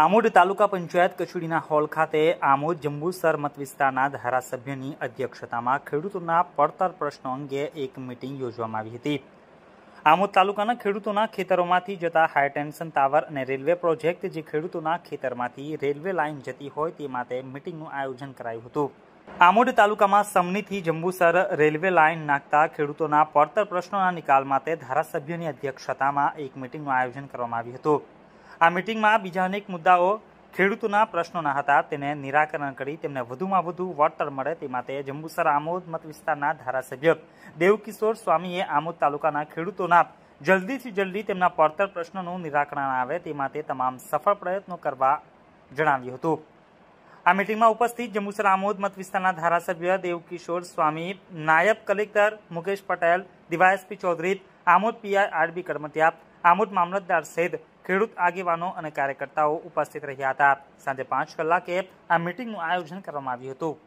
આમોદ તાલુકા પંચાયત કચેરીના હોલ ખાતે આમોદ જંબુસર મત વિસ્તારના ધારાસભ્યની અધ્યક્ષતામાં ખેડૂતોના પડતર પ્રશ્નો અંગે એક મિટિંગ યોજવામાં આવી હતી આમોદ તાલુકાના ખેડૂતોના ખેતરોમાંથી જતા હાઈટેન્શન ટાવર અને રેલવે પ્રોજેક્ટ જે ખેડૂતોના ખેતરમાંથી રેલવે લાઇન જતી હોય તે માટે મિટિંગનું આયોજન કરાયું હતું આમોદ તાલુકામાં સમનીથી જંબુસર રેલવે લાઇન નાખતા ખેડૂતોના પડતર પ્રશ્નોના નિકાલ માટે ધારાસભ્યની અધ્યક્ષતામાં એક મિટિંગનું આયોજન કરવામાં આવ્યું હતું આ મિટિંગમાં બીજા અનેક મુદ્દાઓ ખેડૂતોના પ્રશ્નોના હતા તેને નિરાકરણ કરી તેમને વધુમાં વધુ વળતર મળે તે માટે જંબુસર આમોદ મત વિસ્તારના ધારાસભ્ય દેવકિશોર સ્વામીએ આમોદ તાલુકાના ખેડૂતોના જલ્દીથી જલ્દી તેમના પડતર પ્રશ્નોનું નિરાકરણ આવે તે માટે તમામ સફળ પ્રયત્નો કરવા જણાવ્યું હતું આ મિટિંગમાં ઉપસ્થિત જંબુસર આમોદ મત વિસ્તારના ધારાસભ્ય દેવકિશોર સ્વામી નાયબ collector Mukesh Patel DySP Chaudhary Amod PI RB કર્મત્યા આમોદ મામલતદાર સહિત ખેડૂત આગેવાનો અને કાર્યકર્તાઓ ઉપસ્થિત રહ્યા હતા સાંજે પાંચ કલાકે આ મિટિંગનું આયોજન કરવામાં આવ્યું હતું